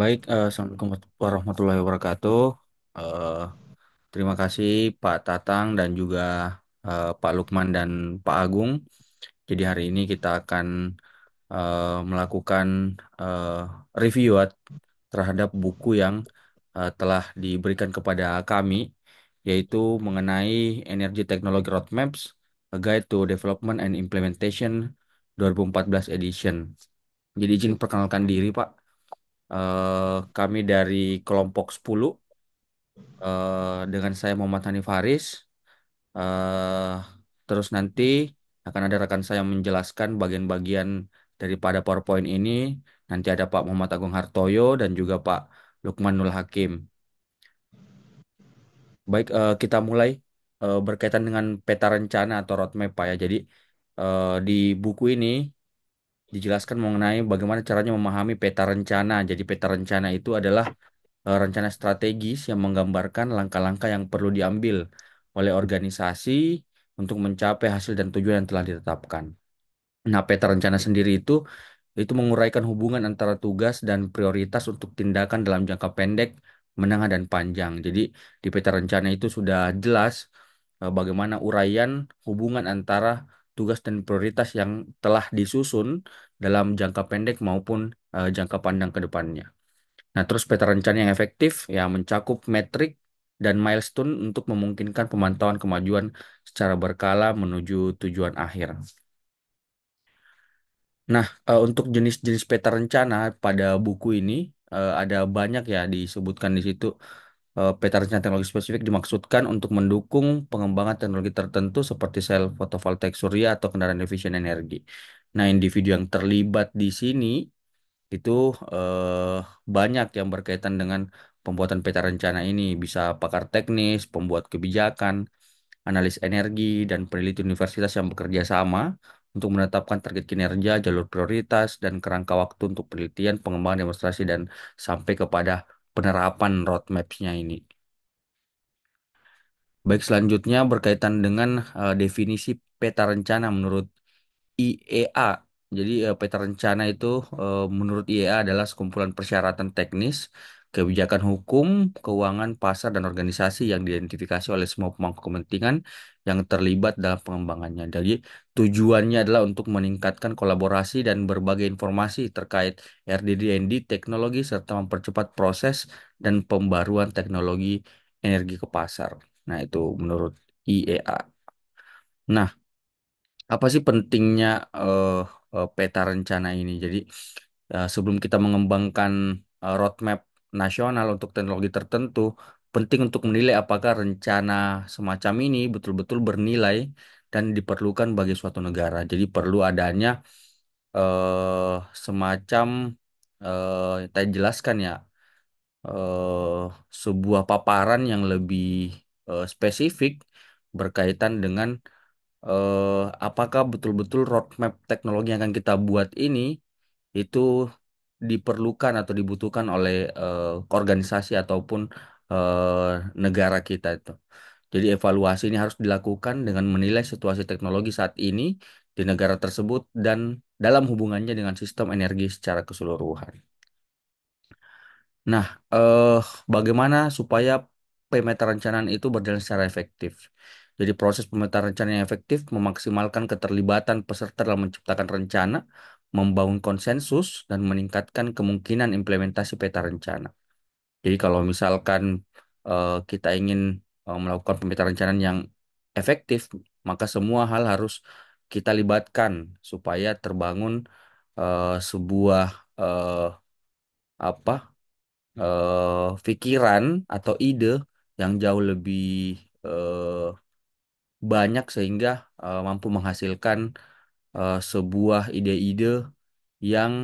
Baik, uh, Assalamualaikum warahmatullahi wabarakatuh. Uh, terima kasih Pak Tatang dan juga uh, Pak Lukman dan Pak Agung. Jadi hari ini kita akan uh, melakukan uh, review ya terhadap buku yang uh, telah diberikan kepada kami, yaitu mengenai Energy Technology Roadmaps, A Guide to Development and Implementation 2014 Edition. Jadi izin perkenalkan diri Pak. Eh, kami dari kelompok 10 uh, eh, dengan saya Muhammad Hanif Faris. Uh, eh, terus nanti akan ada rekan saya menjelaskan bagian-bagian daripada PowerPoint ini. Nanti ada Pak Muhammad Agung Hartoyo dan juga Pak Lukman Lukmanul Hakim. Baik, uh, kita mulai berkaitan dengan peta rencana atau roadmap Pak ya. Jadi di buku ini dijelaskan mengenai bagaimana caranya memahami peta rencana. Jadi peta rencana itu adalah uh, rencana strategis yang menggambarkan langkah-langkah yang perlu diambil oleh organisasi untuk mencapai hasil dan tujuan yang telah ditetapkan. Nah, peta rencana sendiri itu itu menguraikan hubungan antara tugas dan prioritas untuk tindakan dalam jangka pendek, menengah dan panjang. Jadi di peta rencana itu sudah jelas uh, bagaimana uraian hubungan antara tugas dan prioritas yang telah disusun dalam jangka pendek maupun uh, jangka pandang ke depannya. Nah, terus peta rencana yang efektif ya mencakup metrik dan milestone untuk memungkinkan pemantauan kemajuan secara berkala menuju tujuan akhir. Nah, uh, untuk jenis-jenis peta rencana pada buku ini uh, ada banyak ya disebutkan di situ Eh, peta teknologi spesifik dimaksudkan untuk mendukung pengembangan teknologi tertentu seperti sel fotovoltaik surya atau kendaraan efisien energi. Nah, individu yang terlibat di sini itu eh, banyak yang berkaitan dengan pembuatan peta rencana ini, bisa pakar teknis, pembuat kebijakan, analis energi, dan peneliti universitas yang bekerja sama untuk menetapkan target kinerja, jalur prioritas, dan kerangka waktu untuk penelitian, pengembangan, demonstrasi, dan sampai kepada penerapan roadmapnya ini. Baik, selanjutnya berkaitan dengan uh, definisi peta rencana menurut IEA. Jadi uh, peta rencana itu uh, menurut IEA adalah sekumpulan persyaratan teknis, kebijakan hukum, keuangan, pasar, dan organisasi yang diidentifikasi oleh semua pemangku kepentingan yang terlibat dalam pengembangannya. Jadi tujuannya adalah untuk meningkatkan kolaborasi dan berbagai informasi terkait RDD&D teknologi serta mempercepat proses dan pembaruan teknologi energi ke pasar. Nah, itu menurut IEA. Nah, apa sih pentingnya uh, uh, peta rencana ini? Jadi uh, sebelum kita mengembangkan uh, roadmap nasional untuk teknologi tertentu, penting untuk menilai apakah rencana semacam ini betul-betul bernilai dan diperlukan bagi suatu negara. Jadi perlu adanya eh, semacam eh, saya jelaskan ya eh, sebuah paparan yang lebih eh, spesifik berkaitan dengan eh, apakah betul-betul roadmap teknologi yang akan kita buat ini itu diperlukan atau dibutuhkan oleh eh, organisasi ataupun Eh, negara kita itu. Jadi evaluasi ini harus dilakukan dengan menilai situasi teknologi saat ini di negara tersebut dan dalam hubungannya dengan sistem energi secara keseluruhan. Nah, eh, bagaimana supaya pemetaan rencanaan itu berjalan secara efektif? Jadi proses pemetaan rencana yang efektif memaksimalkan keterlibatan peserta dalam menciptakan rencana, membangun konsensus, dan meningkatkan kemungkinan implementasi peta rencana. Jadi kalau misalkan uh, kita ingin uh, melakukan pemetaan rencana yang efektif, maka semua hal harus kita libatkan supaya terbangun uh, sebuah uh, apa uh, pikiran atau ide yang jauh lebih uh, banyak sehingga uh, mampu menghasilkan uh, sebuah ide-ide yang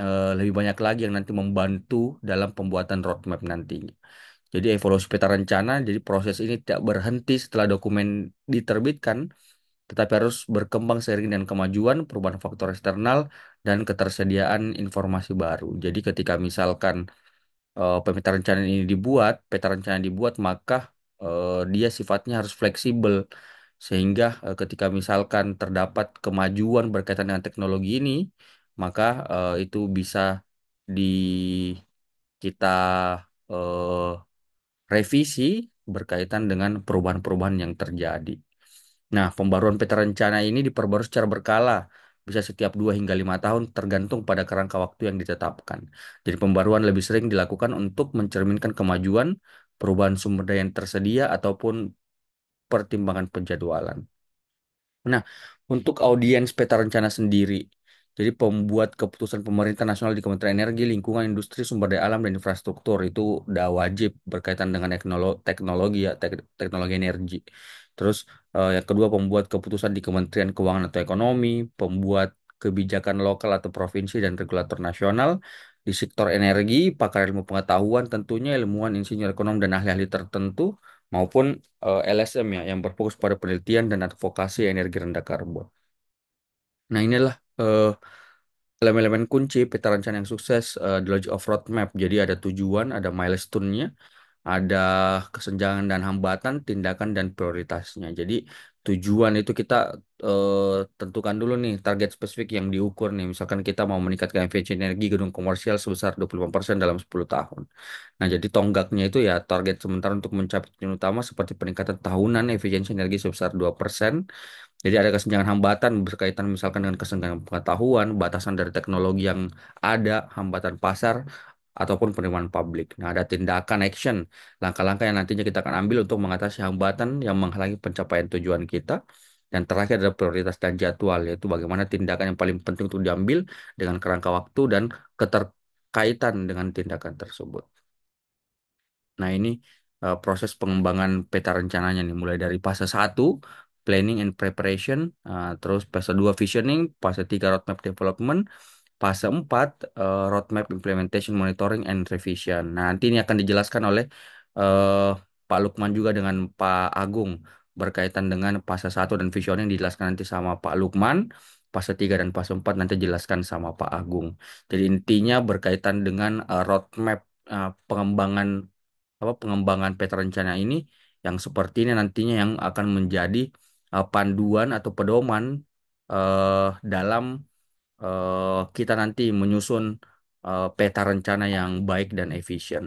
uh, lebih banyak lagi yang nanti membantu dalam pembuatan roadmap nantinya. Jadi evolusi peta rencana, jadi proses ini tidak berhenti setelah dokumen diterbitkan, tetapi harus berkembang seiring dengan kemajuan, perubahan faktor eksternal, dan ketersediaan informasi baru. Jadi ketika misalkan uh, peta rencana ini dibuat, peta rencana dibuat, maka uh, dia sifatnya harus fleksibel, sehingga uh, ketika misalkan terdapat kemajuan berkaitan dengan teknologi ini, maka uh, itu bisa di kita uh, revisi berkaitan dengan perubahan-perubahan yang terjadi. Nah, pembaruan peta rencana ini diperbarui secara berkala, bisa setiap 2 hingga 5 tahun tergantung pada kerangka waktu yang ditetapkan. Jadi pembaruan lebih sering dilakukan untuk mencerminkan kemajuan, perubahan sumber daya yang tersedia ataupun pertimbangan penjadwalan. Nah, untuk audiens peta rencana sendiri jadi pembuat keputusan pemerintah nasional di Kementerian Energi, Lingkungan, Industri, Sumber Daya Alam, dan Infrastruktur itu udah wajib berkaitan dengan teknologi, ya, tek, teknologi energi. Terus eh, yang kedua pembuat keputusan di Kementerian Keuangan atau Ekonomi, pembuat kebijakan lokal atau provinsi dan regulator nasional di sektor energi, pakar ilmu pengetahuan, tentunya ilmuwan, insinyur ekonom dan ahli-ahli tertentu maupun eh, LSM ya yang berfokus pada penelitian dan advokasi energi rendah karbon. Nah, inilah elemen eh, elemen-elemen kunci, peta rencana yang sukses, uh, the logic of roadmap. Jadi ada tujuan, ada milestone-nya, ada kesenjangan dan hambatan, tindakan dan prioritasnya. Jadi tujuan itu kita uh, tentukan dulu nih target spesifik yang diukur nih. Misalkan kita mau meningkatkan efisiensi energi gedung komersial sebesar 25% dalam 10 tahun. Nah, jadi tonggaknya itu ya target sementara untuk mencapai tujuan utama seperti peningkatan tahunan efisiensi energi sebesar 2%, jadi ada kesenjangan hambatan berkaitan misalkan dengan kesenjangan pengetahuan, batasan dari teknologi yang ada, hambatan pasar, ataupun penerimaan publik. Nah, ada tindakan action, langkah-langkah yang nantinya kita akan ambil untuk mengatasi hambatan yang menghalangi pencapaian tujuan kita. Dan terakhir ada prioritas dan jadwal, yaitu bagaimana tindakan yang paling penting untuk diambil dengan kerangka waktu dan keterkaitan dengan tindakan tersebut. Nah, ini eh, proses pengembangan peta rencananya nih, mulai dari fase 1 planning and preparation, uh, terus fase 2 visioning, fase 3 roadmap development, fase 4 uh, roadmap implementation monitoring and revision. Nah, nanti ini akan dijelaskan oleh uh, Pak Lukman juga dengan Pak Agung berkaitan dengan fase 1 dan visioning dijelaskan nanti sama Pak Lukman, fase 3 dan fase 4 nanti dijelaskan sama Pak Agung. Jadi intinya berkaitan dengan uh, roadmap uh, pengembangan apa pengembangan peta rencana ini yang seperti ini nantinya yang akan menjadi uh, panduan atau pedoman uh, dalam uh, kita nanti menyusun uh, peta rencana yang baik dan efisien.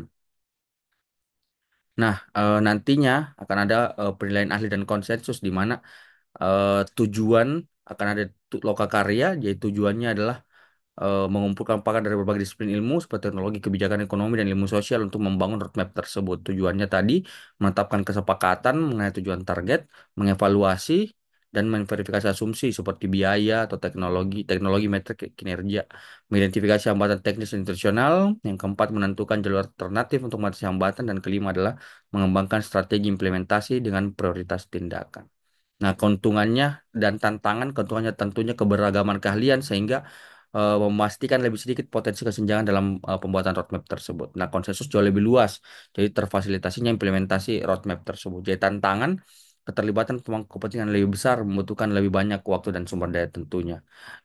Nah, uh, nantinya akan ada uh, penilaian ahli dan konsensus di mana uh, tujuan akan ada lokakarya. karya, jadi tujuannya adalah uh, mengumpulkan pakar dari berbagai disiplin ilmu seperti teknologi, kebijakan ekonomi, dan ilmu sosial untuk membangun roadmap tersebut. Tujuannya tadi menetapkan kesepakatan mengenai tujuan target, mengevaluasi, dan memverifikasi asumsi seperti biaya atau teknologi, teknologi metrik kinerja, mengidentifikasi hambatan teknis dan internasional, yang keempat menentukan jalur alternatif untuk mengatasi hambatan, dan kelima adalah mengembangkan strategi implementasi dengan prioritas tindakan. Nah, keuntungannya dan tantangan, keuntungannya tentunya keberagaman keahlian sehingga Eh, memastikan lebih sedikit potensi kesenjangan dalam eh, pembuatan roadmap tersebut. Nah, konsensus jauh lebih luas, jadi terfasilitasinya implementasi roadmap tersebut. Jadi tantangan keterlibatan pemangku kepentingan lebih besar membutuhkan lebih banyak waktu dan sumber daya tentunya.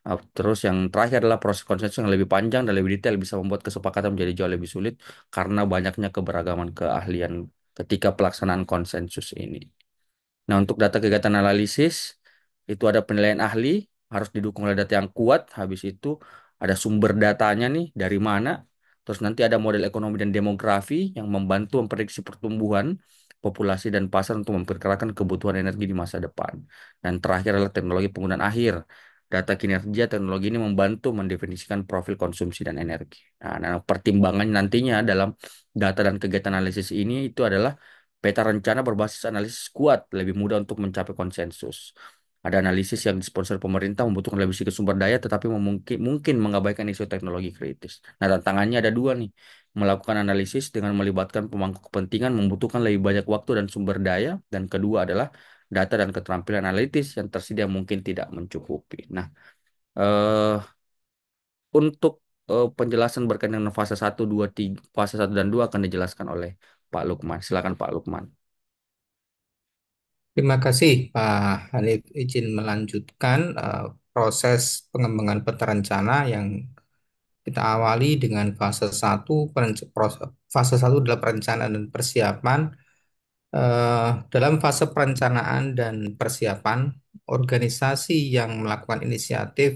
Eh, terus yang terakhir adalah proses konsensus yang lebih panjang dan lebih detail bisa membuat kesepakatan menjadi jauh lebih sulit karena banyaknya keberagaman keahlian ketika pelaksanaan konsensus ini. Nah, untuk data kegiatan analisis, itu ada penilaian ahli, harus didukung oleh data yang kuat. Habis itu ada sumber datanya nih dari mana. Terus nanti ada model ekonomi dan demografi yang membantu memprediksi pertumbuhan populasi dan pasar untuk memperkirakan kebutuhan energi di masa depan. Dan terakhir adalah teknologi penggunaan akhir. Data kinerja teknologi ini membantu mendefinisikan profil konsumsi dan energi. Nah, pertimbangan nantinya dalam data dan kegiatan analisis ini itu adalah peta rencana berbasis analisis kuat, lebih mudah untuk mencapai konsensus. Ada analisis yang disponsor pemerintah membutuhkan lebih sedikit sumber daya tetapi mungkin, mungkin mengabaikan isu teknologi kritis. Nah, tantangannya ada dua nih. Melakukan analisis dengan melibatkan pemangku kepentingan membutuhkan lebih banyak waktu dan sumber daya. Dan kedua adalah data dan keterampilan analitis yang tersedia mungkin tidak mencukupi. Nah, eh, untuk eh, penjelasan berkaitan dengan fase 1, 2, 3, fase 1 dan 2 akan dijelaskan oleh Pak Lukman. Silakan Pak Lukman. Terima kasih, Pak Hanif. Izin melanjutkan uh, proses pengembangan peta rencana yang kita awali dengan fase 1. Fase 1 adalah perencanaan dan persiapan. uh, dalam fase perencanaan dan persiapan, organisasi yang melakukan inisiatif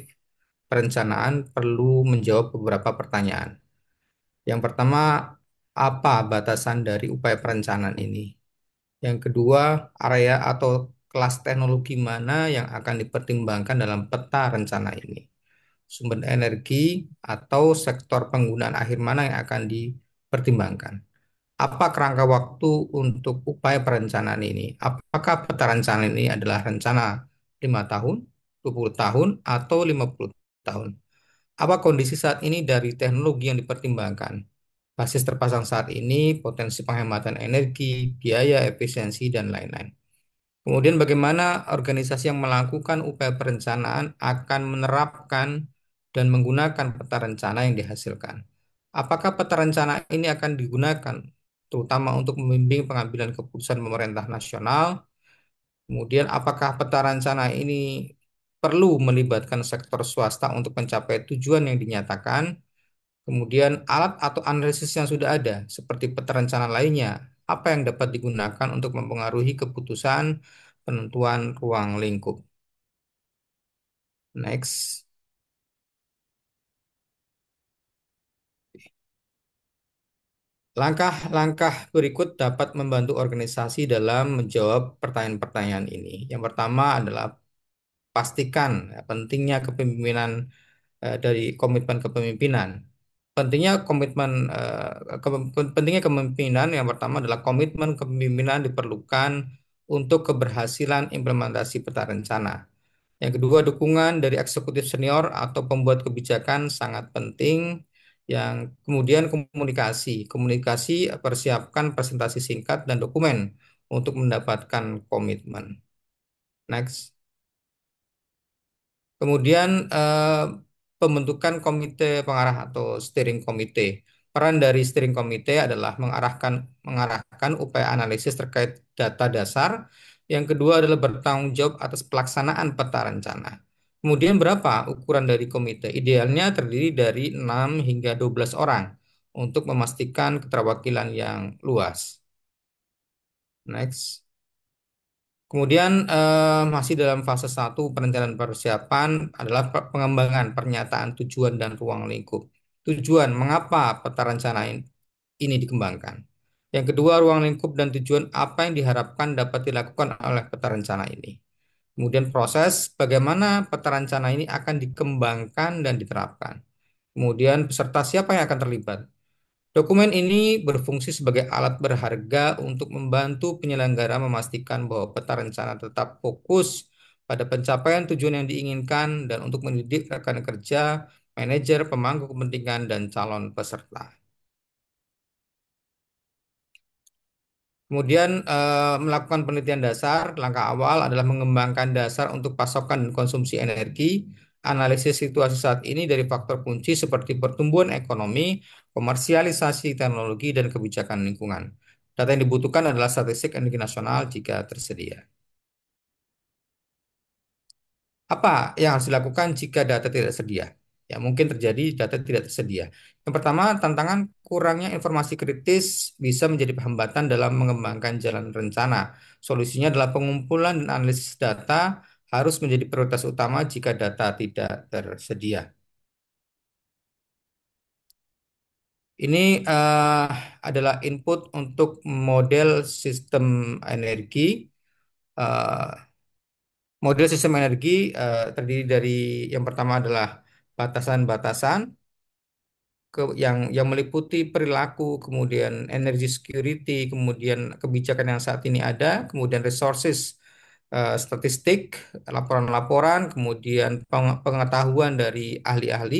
perencanaan perlu menjawab beberapa pertanyaan. Yang pertama, apa batasan dari upaya perencanaan ini? Yang kedua, area atau kelas teknologi mana yang akan dipertimbangkan dalam peta rencana ini. Sumber energi atau sektor penggunaan akhir mana yang akan dipertimbangkan. Apa kerangka waktu untuk upaya perencanaan ini? Apakah peta rencana ini adalah rencana 5 tahun, 20 tahun, atau 50 tahun? Apa kondisi saat ini dari teknologi yang dipertimbangkan? basis terpasang saat ini, potensi penghematan energi, biaya, efisiensi, dan lain-lain. Kemudian bagaimana organisasi yang melakukan upaya perencanaan akan menerapkan dan menggunakan peta rencana yang dihasilkan. Apakah peta rencana ini akan digunakan terutama untuk membimbing pengambilan keputusan pemerintah nasional? Kemudian apakah peta rencana ini perlu melibatkan sektor swasta untuk mencapai tujuan yang dinyatakan? Kemudian alat atau analisis yang sudah ada, seperti peta lainnya, apa yang dapat digunakan untuk mempengaruhi keputusan penentuan ruang lingkup. Next. Langkah-langkah berikut dapat membantu organisasi dalam menjawab pertanyaan-pertanyaan ini. Yang pertama adalah pastikan ya, pentingnya kepemimpinan eh, dari komitmen kepemimpinan pentingnya komitmen eh, ke, pentingnya kepemimpinan yang pertama adalah komitmen kepemimpinan diperlukan untuk keberhasilan implementasi peta rencana. Yang kedua, dukungan dari eksekutif senior atau pembuat kebijakan sangat penting. Yang kemudian komunikasi, komunikasi persiapkan presentasi singkat dan dokumen untuk mendapatkan komitmen. Next. Kemudian eh, pembentukan komite pengarah atau steering committee. Peran dari steering committee adalah mengarahkan mengarahkan upaya analisis terkait data dasar. Yang kedua adalah bertanggung jawab atas pelaksanaan peta rencana. Kemudian berapa ukuran dari komite? Idealnya terdiri dari 6 hingga 12 orang untuk memastikan keterwakilan yang luas. Next. Kemudian eh, masih dalam fase satu perencanaan persiapan adalah pengembangan pernyataan tujuan dan ruang lingkup. Tujuan, mengapa peta rencana ini dikembangkan? Yang kedua, ruang lingkup dan tujuan apa yang diharapkan dapat dilakukan oleh peta rencana ini. Kemudian proses bagaimana peta rencana ini akan dikembangkan dan diterapkan. Kemudian peserta siapa yang akan terlibat? Dokumen ini berfungsi sebagai alat berharga untuk membantu penyelenggara memastikan bahwa peta rencana tetap fokus pada pencapaian tujuan yang diinginkan dan untuk mendidik rekan kerja, manajer, pemangku kepentingan, dan calon peserta. Kemudian eh, melakukan penelitian dasar, langkah awal adalah mengembangkan dasar untuk pasokan konsumsi energi analisis situasi saat ini dari faktor kunci seperti pertumbuhan ekonomi, komersialisasi teknologi, dan kebijakan lingkungan. Data yang dibutuhkan adalah statistik energi nasional jika tersedia. Apa yang harus dilakukan jika data tidak tersedia? Ya, mungkin terjadi data tidak tersedia. Yang pertama, tantangan kurangnya informasi kritis bisa menjadi hambatan dalam mengembangkan jalan rencana. Solusinya adalah pengumpulan dan analisis data harus menjadi prioritas utama jika data tidak tersedia. Ini uh, adalah input untuk model sistem energi. Uh, model sistem energi uh, terdiri dari yang pertama adalah batasan-batasan ke, yang yang meliputi perilaku, kemudian energy security, kemudian kebijakan yang saat ini ada, kemudian resources Eh, statistik, laporan-laporan, kemudian pengetahuan dari ahli-ahli,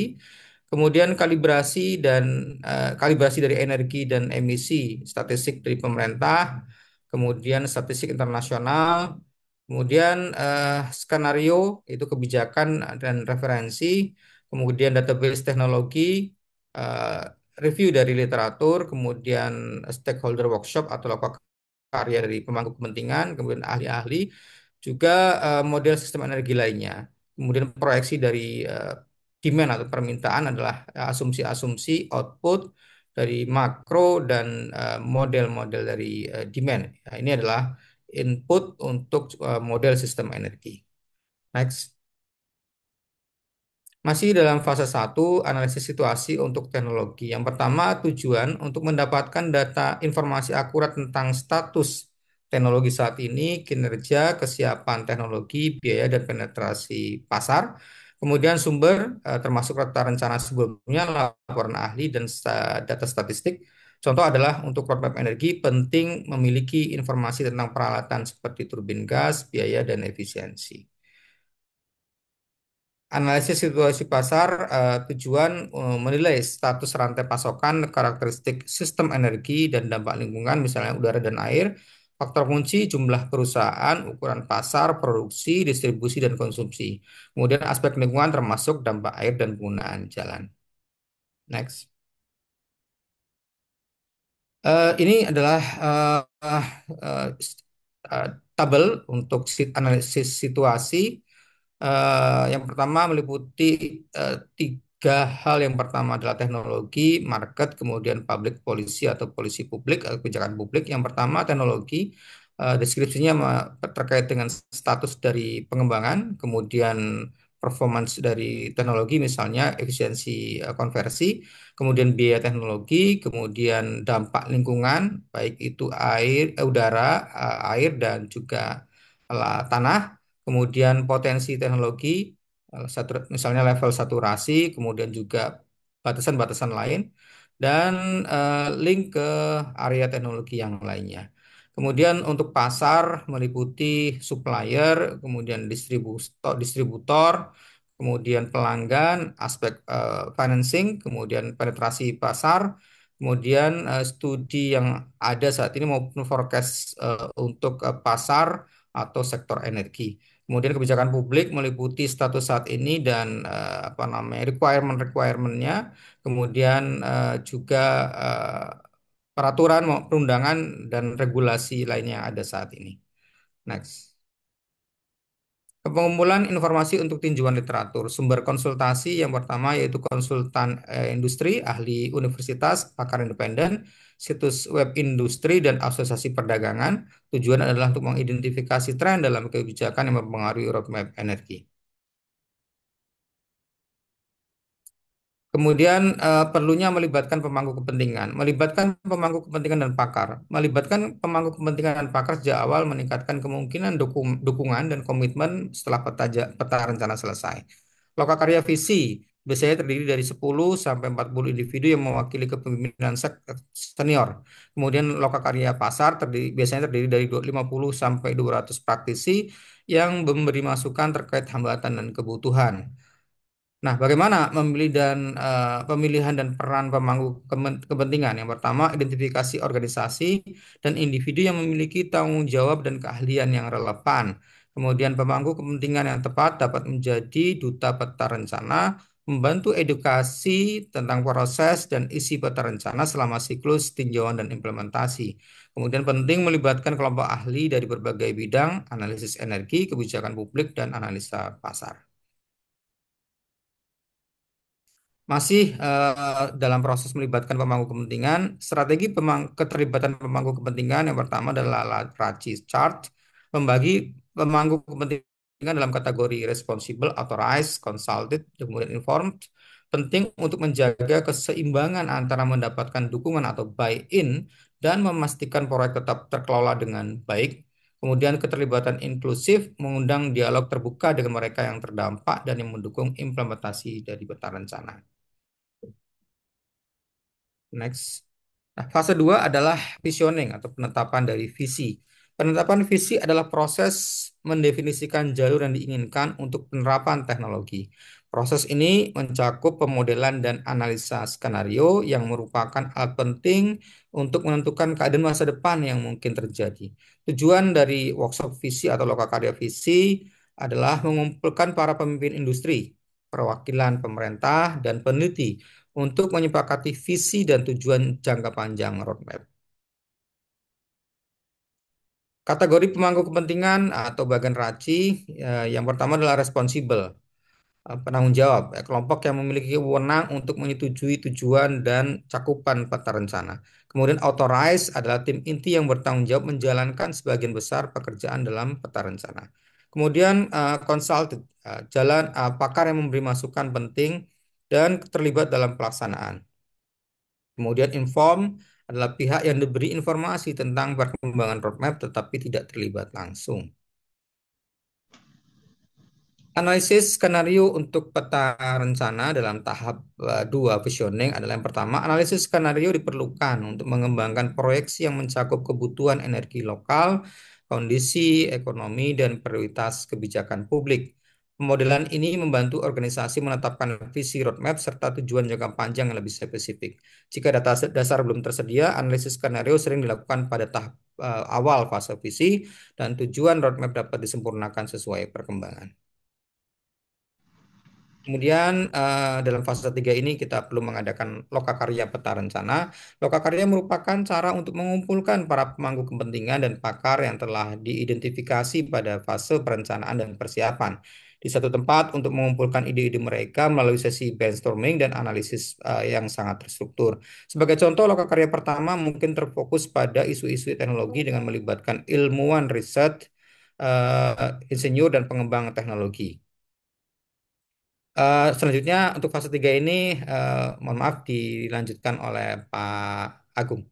kemudian kalibrasi dan eh, kalibrasi dari energi dan emisi, statistik dari pemerintah, kemudian statistik internasional, kemudian eh, skenario itu kebijakan dan referensi, kemudian database teknologi, review dari literatur, kemudian stakeholder workshop atau lokal karya dari pemangku kepentingan, kemudian ahli-ahli, juga uh, model sistem energi lainnya. Kemudian proyeksi dari uh, demand atau permintaan adalah eh, asumsi-asumsi output dari makro dan model model-model dari uh, demand. Nah, ini adalah input untuk uh, model sistem energi. Next. Masih dalam fase 1, analisis situasi untuk teknologi. Yang pertama, tujuan untuk mendapatkan data informasi akurat tentang status teknologi saat ini, kinerja, kesiapan teknologi, biaya dan penetrasi pasar. Kemudian sumber eh, termasuk rata rencana sebelumnya, laporan ahli dan data statistik. Contoh adalah untuk roadmap energi penting memiliki informasi tentang peralatan seperti turbin gas, biaya, dan efisiensi. Analisis situasi pasar uh, tujuan uh, menilai status rantai pasokan, karakteristik sistem energi, dan dampak lingkungan misalnya udara dan air, Faktor kunci jumlah perusahaan, ukuran pasar, produksi, distribusi, dan konsumsi. Kemudian aspek lingkungan termasuk dampak air dan penggunaan jalan. Next. Uh, ini adalah uh, uh, uh, tabel untuk sit analisis situasi. Uh, yang pertama meliputi uh, tiga tiga hal. Yang pertama adalah teknologi, market, kemudian public policy atau polisi publik atau kebijakan publik. Yang pertama teknologi, eh, deskripsinya terkait dengan status dari pengembangan, kemudian performance dari teknologi misalnya efisiensi eh, konversi, kemudian biaya teknologi, kemudian dampak lingkungan baik itu air, eh, udara, air dan juga tanah, kemudian potensi teknologi misalnya level saturasi, kemudian juga batasan-batasan lain, dan eh, link ke area teknologi yang lainnya. Kemudian untuk pasar meliputi supplier, kemudian distributor, distributor kemudian pelanggan, aspek uh, financing, kemudian penetrasi pasar, kemudian uh, studi yang ada saat ini maupun forecast uh, untuk uh, pasar atau sektor energi. Kemudian kebijakan publik meliputi status saat ini dan uh, apa namanya requirement requirementnya, kemudian uh, juga uh, peraturan perundangan dan regulasi lainnya yang ada saat ini. Next. Pengumpulan informasi untuk tinjauan literatur. Sumber konsultasi yang pertama yaitu konsultan eh, industri, ahli universitas, pakar independen, situs web industri, dan asosiasi perdagangan. Tujuan adalah untuk mengidentifikasi tren dalam kebijakan yang mempengaruhi roadmap energi. Kemudian uh, perlunya melibatkan pemangku kepentingan, melibatkan pemangku kepentingan dan pakar, melibatkan pemangku kepentingan dan pakar sejak awal meningkatkan kemungkinan dukung, dukungan dan komitmen setelah peta, peta rencana selesai. Lokakarya visi biasanya terdiri dari 10 sampai 40 individu yang mewakili kepemimpinan senior. Kemudian lokakarya pasar terdiri, biasanya terdiri dari 50 sampai 200 praktisi yang memberi masukan terkait hambatan dan kebutuhan. Nah, bagaimana memilih dan uh, pemilihan dan peran pemangku kepentingan? Yang pertama, identifikasi organisasi dan individu yang memiliki tanggung jawab dan keahlian yang relevan. Kemudian pemangku kepentingan yang tepat dapat menjadi duta peta rencana, membantu edukasi tentang proses dan isi peta rencana selama siklus tinjauan dan implementasi. Kemudian penting melibatkan kelompok ahli dari berbagai bidang, analisis energi, kebijakan publik, dan analisa pasar. masih uh, dalam proses melibatkan pemangku kepentingan. Strategi pemang keterlibatan pemangku kepentingan yang pertama adalah ratchis chart, membagi pemangku kepentingan dalam kategori responsible, authorized, consulted, kemudian informed. Penting untuk menjaga keseimbangan antara mendapatkan dukungan atau buy-in dan memastikan proyek tetap terkelola dengan baik. Kemudian keterlibatan inklusif mengundang dialog terbuka dengan mereka yang terdampak dan yang mendukung implementasi dari peta rencana. Next. Nah, fase 2 adalah visioning atau penetapan dari visi. Penetapan visi adalah proses mendefinisikan jalur yang diinginkan untuk penerapan teknologi. Proses ini mencakup pemodelan dan analisa skenario yang merupakan alat penting untuk menentukan keadaan masa depan yang mungkin terjadi. Tujuan dari workshop visi atau lokakarya visi adalah mengumpulkan para pemimpin industri perwakilan pemerintah, dan peneliti untuk menyepakati visi dan tujuan jangka panjang roadmap. Kategori pemangku kepentingan atau bagian raci ya, yang pertama adalah responsibel, eh, penanggung jawab, ya, kelompok yang memiliki wewenang untuk menyetujui tujuan dan cakupan peta rencana. Kemudian authorize adalah tim inti yang bertanggung jawab menjalankan sebagian besar pekerjaan dalam peta rencana. Kemudian uh, consulted, uh, jalan uh, pakar yang memberi masukan penting dan terlibat dalam pelaksanaan. Kemudian inform adalah pihak yang diberi informasi tentang perkembangan roadmap tetapi tidak terlibat langsung. Analisis skenario untuk peta rencana dalam tahap dua visioning adalah yang pertama, analisis skenario diperlukan untuk mengembangkan proyeksi yang mencakup kebutuhan energi lokal kondisi ekonomi, dan prioritas kebijakan publik. Pemodelan ini membantu organisasi menetapkan visi roadmap serta tujuan jangka panjang yang lebih spesifik. Jika data dasar belum tersedia, analisis skenario sering dilakukan pada tahap eh, awal fase visi dan tujuan roadmap dapat disempurnakan sesuai perkembangan. Kemudian uh, dalam fase ketiga ini kita perlu mengadakan lokakarya peta rencana. Lokakarya merupakan cara untuk mengumpulkan para pemangku kepentingan dan pakar yang telah diidentifikasi pada fase perencanaan dan persiapan di satu tempat untuk mengumpulkan ide-ide mereka melalui sesi brainstorming dan analisis uh, yang sangat terstruktur. Sebagai contoh, lokakarya pertama mungkin terfokus pada isu-isu teknologi dengan melibatkan ilmuwan riset, uh, insinyur, dan pengembang teknologi. Eh, selanjutnya untuk fase 3 ini, uh, mohon maaf dilanjutkan oleh Pak Agung.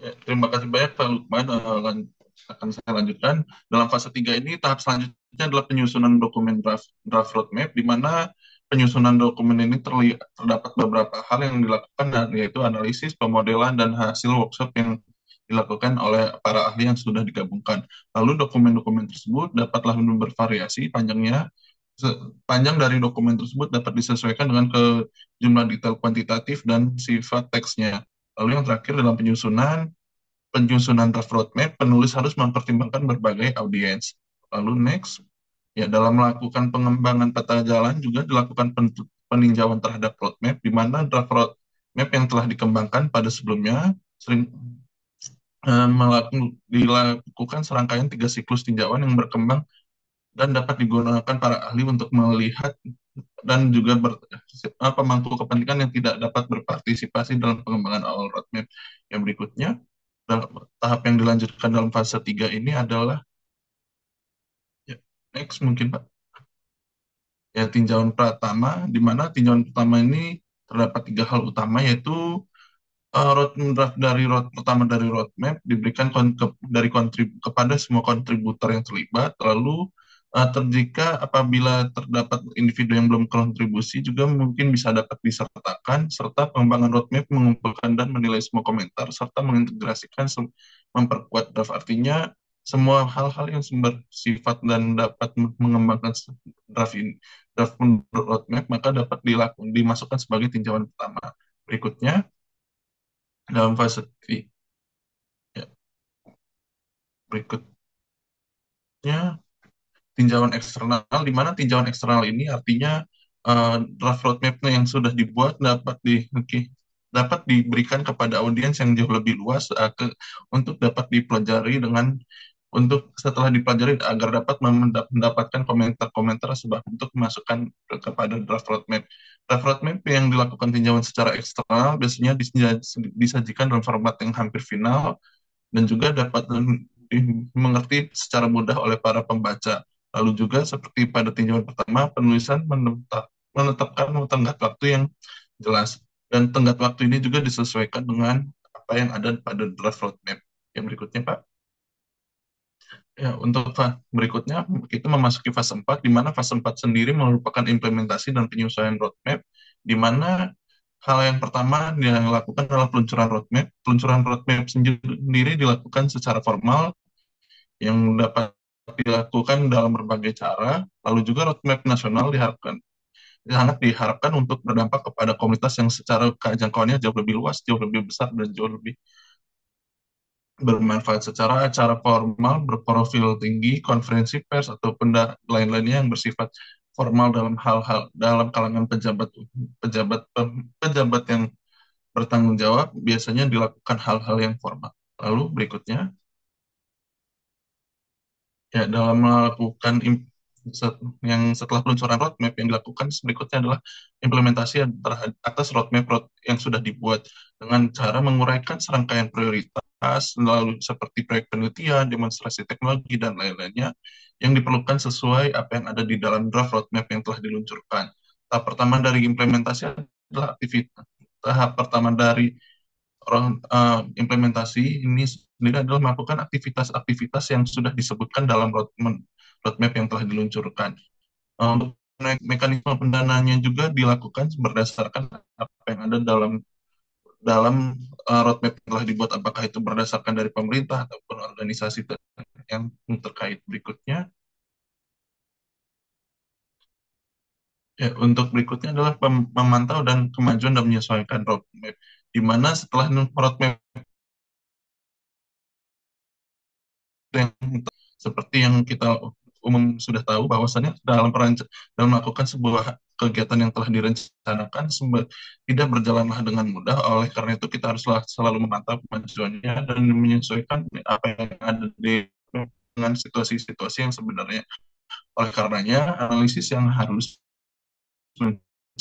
Ya, terima kasih banyak Pak Lukman. Akan, eh, akan saya lanjutkan. Dalam fase 3 ini, tahap selanjutnya adalah penyusunan dokumen draft, draft roadmap, di mana penyusunan dokumen ini terlihat, terdapat beberapa hal yang dilakukan, yaitu analisis, pemodelan, dan hasil workshop yang dilakukan oleh para ahli yang sudah digabungkan. Lalu dokumen-dokumen tersebut dapatlah bervariasi panjangnya panjang dari dokumen tersebut dapat disesuaikan dengan ke jumlah detail kuantitatif dan sifat teksnya. Lalu yang terakhir dalam penyusunan, penyusunan draft roadmap, penulis harus mempertimbangkan berbagai audiens. Lalu next, ya dalam melakukan pengembangan peta jalan juga dilakukan peninjauan terhadap roadmap, di mana draft roadmap yang telah dikembangkan pada sebelumnya sering eh, dilakukan serangkaian tiga siklus tinjauan yang berkembang dan dapat digunakan para ahli untuk melihat dan juga ber, eh, pemangku kepentingan yang tidak dapat berpartisipasi dalam pengembangan awal roadmap yang berikutnya dalam, tahap yang dilanjutkan dalam fase 3 ini adalah ya, next mungkin Pak ya tinjauan pertama di mana tinjauan pertama ini terdapat tiga hal utama yaitu uh, roadmap dari road pertama dari roadmap diberikan kon ke, dari kontrib kepada semua kontributor yang terlibat lalu Eh, terjika apabila terdapat individu yang belum kontribusi juga mungkin bisa dapat disertakan serta pengembangan roadmap mengumpulkan dan menilai semua komentar serta mengintegrasikan memperkuat draft artinya semua hal-hal yang bersifat dan dapat mengembangkan draft ini draft menurut roadmap maka dapat dilakukan dimasukkan sebagai tinjauan pertama berikutnya dalam fase ya. berikutnya tinjauan eksternal, di mana tinjauan eksternal ini artinya uh, draft roadmapnya yang sudah dibuat dapat di okay, dapat diberikan kepada audiens yang jauh lebih luas uh, ke, untuk dapat dipelajari dengan untuk setelah dipelajari agar dapat mendapatkan komentar-komentar sebab untuk memasukkan kepada draft roadmap. Draft roadmap yang dilakukan tinjauan secara eksternal biasanya disajikan dalam format yang hampir final dan juga dapat mengerti secara mudah oleh para pembaca. Lalu juga seperti pada tinjauan pertama, penulisan menetap, menetapkan tenggat waktu yang jelas. Dan tenggat waktu ini juga disesuaikan dengan apa yang ada pada draft roadmap. Yang berikutnya, Pak. Ya, untuk berikutnya, kita memasuki fase 4, di mana fase 4 sendiri merupakan implementasi dan penyesuaian roadmap, di mana hal yang pertama yang dilakukan adalah peluncuran roadmap. Peluncuran roadmap sendiri dilakukan secara formal yang dapat dilakukan dalam berbagai cara, lalu juga roadmap nasional diharapkan sangat diharapkan untuk berdampak kepada komunitas yang secara jangkauannya jauh lebih luas, jauh lebih besar, dan jauh lebih bermanfaat secara acara formal, berprofil tinggi, konferensi pers, atau benda lain-lainnya yang bersifat formal dalam hal-hal dalam kalangan pejabat pejabat pejabat yang bertanggung jawab biasanya dilakukan hal-hal yang formal. Lalu berikutnya Ya, dalam melakukan yang setelah peluncuran roadmap yang dilakukan berikutnya adalah implementasi terhadap atas roadmap road yang sudah dibuat dengan cara menguraikan serangkaian prioritas lalu seperti proyek penelitian, demonstrasi teknologi dan lain-lainnya yang diperlukan sesuai apa yang ada di dalam draft roadmap yang telah diluncurkan. Tahap pertama dari implementasi adalah aktivitas tahap pertama dari orang uh, implementasi ini sendiri adalah melakukan aktivitas-aktivitas yang sudah disebutkan dalam roadmap, roadmap yang telah diluncurkan. Eh, untuk mekanisme pendanaannya juga dilakukan berdasarkan apa yang ada dalam dalam uh, roadmap yang telah dibuat, apakah itu berdasarkan dari pemerintah ataupun organisasi yang terkait berikutnya. Ya, untuk berikutnya adalah mem memantau dan kemajuan dan menyesuaikan roadmap di mana setelah roadmap seperti yang kita umum sudah tahu bahwasannya dalam dalam melakukan sebuah kegiatan yang telah direncanakan tidak berjalanlah dengan mudah oleh karena itu kita harus selalu memantau kemajuannya dan menyesuaikan apa yang ada di dengan situasi-situasi yang sebenarnya oleh karenanya analisis yang harus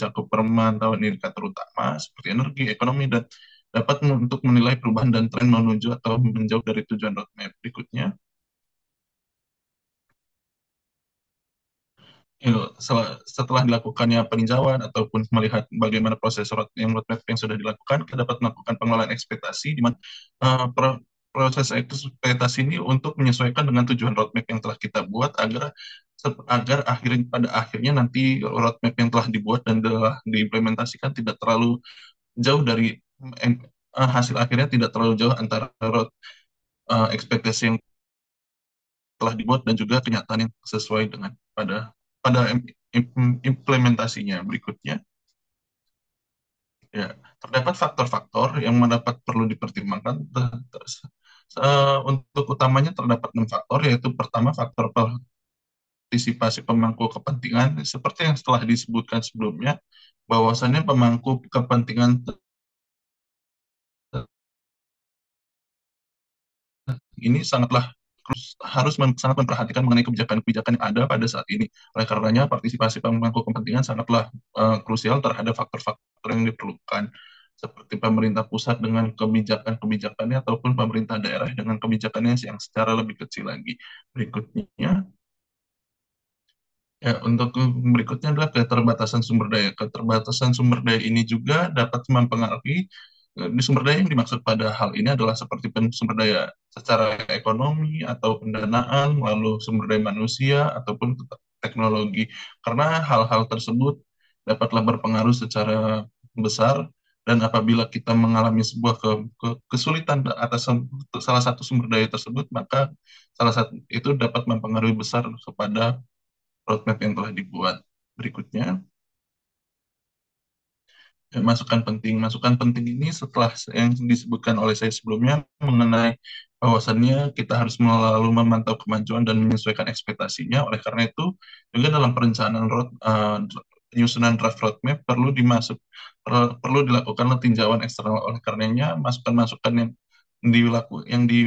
cakup pemantauan indikator utama seperti energi, ekonomi, dan dapat untuk menilai perubahan dan tren menuju atau menjauh dari tujuan roadmap berikutnya. Setelah dilakukannya peninjauan ataupun melihat bagaimana proses yang roadmap yang sudah dilakukan, kita dapat melakukan pengelolaan ekspektasi di mana uh, proses ekspektasi ini untuk menyesuaikan dengan tujuan roadmap yang telah kita buat agar agar akhirnya pada akhirnya nanti roadmap yang telah dibuat dan telah diimplementasikan tidak terlalu jauh dari eh, hasil akhirnya tidak terlalu jauh antara road uh, ekspektasi yang telah dibuat dan juga kenyataan yang sesuai dengan pada pada implementasinya berikutnya. Ya, terdapat faktor-faktor yang mendapat perlu dipertimbangkan eh, untuk utamanya terdapat enam faktor yaitu pertama faktor partisipasi pemangku kepentingan seperti yang telah disebutkan sebelumnya bahwasannya pemangku kepentingan ini sangatlah harus mem sangat memperhatikan mengenai kebijakan-kebijakan yang ada pada saat ini. Oleh karenanya partisipasi pemangku kepentingan sangatlah uh, krusial terhadap faktor-faktor yang diperlukan seperti pemerintah pusat dengan kebijakan-kebijakannya ataupun pemerintah daerah dengan kebijakannya yang secara lebih kecil lagi. Berikutnya Ya, untuk berikutnya adalah keterbatasan sumber daya. Keterbatasan sumber daya ini juga dapat mempengaruhi e, di sumber daya yang dimaksud pada hal ini adalah seperti sumber daya secara ekonomi atau pendanaan, lalu sumber daya manusia ataupun teknologi. Karena hal-hal tersebut dapatlah berpengaruh secara besar dan apabila kita mengalami sebuah ke, ke, kesulitan atas salah satu sumber daya tersebut, maka salah satu itu dapat mempengaruhi besar kepada roadmap yang telah dibuat berikutnya. Eh, masukan penting. Masukan penting ini setelah yang disebutkan oleh saya sebelumnya mengenai bahwasannya kita harus melalui memantau kemajuan dan menyesuaikan ekspektasinya. Oleh karena itu, juga dalam perencanaan road, uh, penyusunan draft roadmap perlu dimasuk perlu dilakukan tinjauan eksternal oleh karenanya masukan-masukan yang dilaku yang di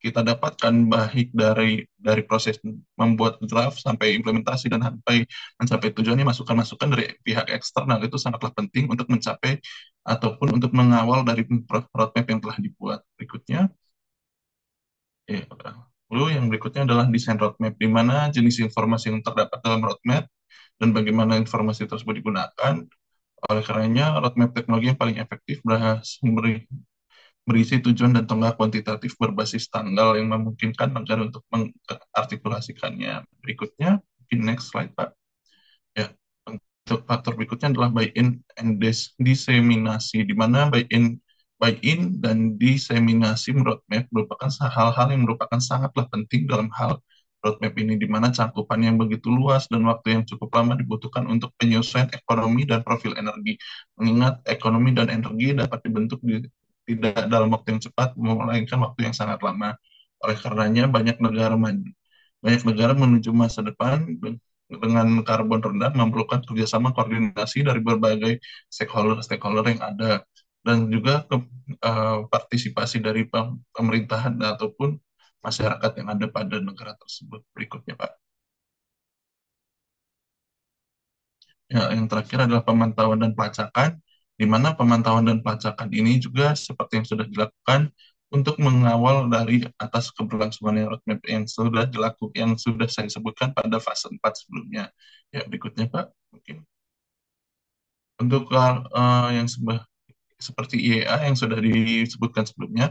kita dapatkan baik dari dari proses membuat draft sampai implementasi dan sampai mencapai tujuannya masukan-masukan dari pihak eksternal itu sangatlah penting untuk mencapai ataupun untuk mengawal dari roadmap yang telah dibuat berikutnya ya, lalu yang berikutnya adalah desain roadmap di mana jenis informasi yang terdapat dalam roadmap dan bagaimana informasi tersebut digunakan oleh karenanya roadmap teknologi yang paling efektif berhasil berisi tujuan dan tonggak kuantitatif berbasis tanggal yang memungkinkan negara untuk mengartikulasikannya. Berikutnya, di next slide, Pak. Ya, untuk faktor berikutnya adalah buy-in and dis diseminasi, di mana buy-in buy-in dan diseminasi roadmap merupakan hal-hal yang merupakan sangatlah penting dalam hal roadmap ini, di mana cakupan yang begitu luas dan waktu yang cukup lama dibutuhkan untuk penyesuaian ekonomi dan profil energi, mengingat ekonomi dan energi dapat dibentuk di tidak dalam waktu yang cepat melainkan waktu yang sangat lama oleh karenanya banyak negara maju banyak negara menuju masa depan dengan karbon rendah memerlukan kerjasama koordinasi dari berbagai stakeholder-stakeholder yang ada dan juga ke, uh, partisipasi dari pemerintahan ataupun masyarakat yang ada pada negara tersebut berikutnya Pak. Ya, yang terakhir adalah pemantauan dan pelacakan di mana pemantauan dan pelacakan ini juga seperti yang sudah dilakukan untuk mengawal dari atas keberlangsungan roadmap yang sudah dilakukan yang sudah saya sebutkan pada fase 4 sebelumnya. Ya, berikutnya Pak, mungkin. Untuk uh, yang sebah, seperti IEA yang sudah disebutkan sebelumnya,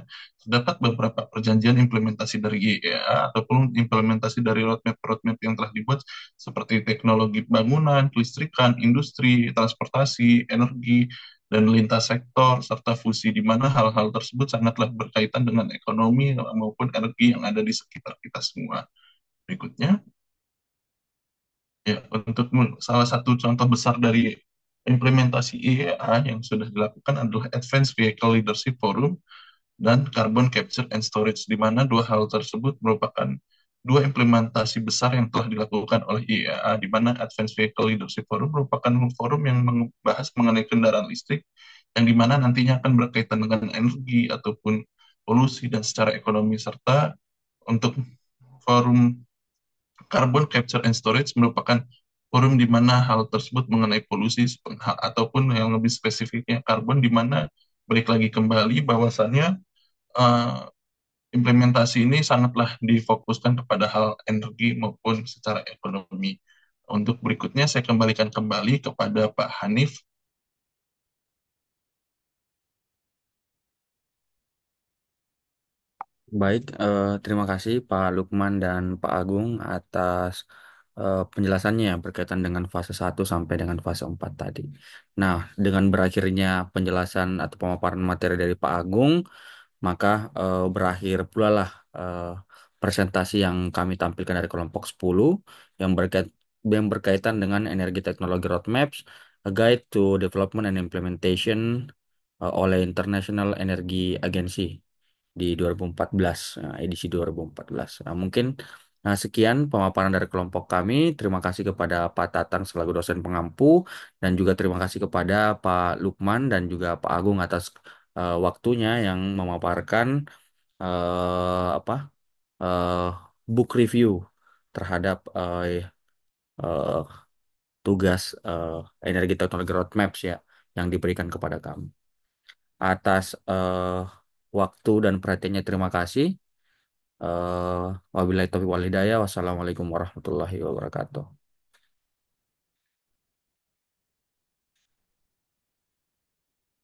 terdapat beberapa perjanjian implementasi dari IEA ataupun implementasi dari roadmap-roadmap yang telah dibuat seperti teknologi bangunan, kelistrikan, industri, transportasi, energi, dan lintas sektor serta fusi di mana hal-hal tersebut sangatlah berkaitan dengan ekonomi maupun energi yang ada di sekitar kita semua. Berikutnya, ya untuk salah satu contoh besar dari implementasi IEA yang sudah dilakukan adalah Advanced Vehicle Leadership Forum dan Carbon Capture and Storage, di mana dua hal tersebut merupakan dua implementasi besar yang telah dilakukan oleh IAA, di mana Advanced Vehicle Leadership Forum merupakan forum yang membahas mengenai kendaraan listrik, yang di mana nantinya akan berkaitan dengan energi ataupun polusi dan secara ekonomi, serta untuk forum Carbon Capture and Storage merupakan forum di mana hal tersebut mengenai polusi ataupun yang lebih spesifiknya karbon di mana balik lagi kembali bahwasannya uh, implementasi ini sangatlah difokuskan kepada hal energi maupun secara ekonomi. Untuk berikutnya saya kembalikan kembali kepada Pak Hanif. Baik, eh, terima kasih Pak Lukman dan Pak Agung atas eh, penjelasannya berkaitan dengan fase 1 sampai dengan fase 4 tadi. Nah, dengan berakhirnya penjelasan atau pemaparan materi dari Pak Agung, maka eh, berakhir pula lah eh, presentasi yang kami tampilkan dari kelompok 10 yang berkait yang berkaitan dengan energi teknologi roadmaps, a guide to development and implementation eh, oleh International Energy Agency di 2014, edisi 2014. Nah, mungkin Nah, sekian pemaparan dari kelompok kami. Terima kasih kepada Pak Tatang selaku dosen pengampu dan juga terima kasih kepada Pak Lukman dan juga Pak Agung atas uh, waktunya yang memaparkan eh, apa eh, book review terhadap eh, eh, tugas eh, energi teknologi roadmap ya yang diberikan kepada kami. Atas eh, waktu dan perhatiannya terima kasih. Eh, wabillahi taufiq wal Wassalamualaikum warahmatullahi wabarakatuh.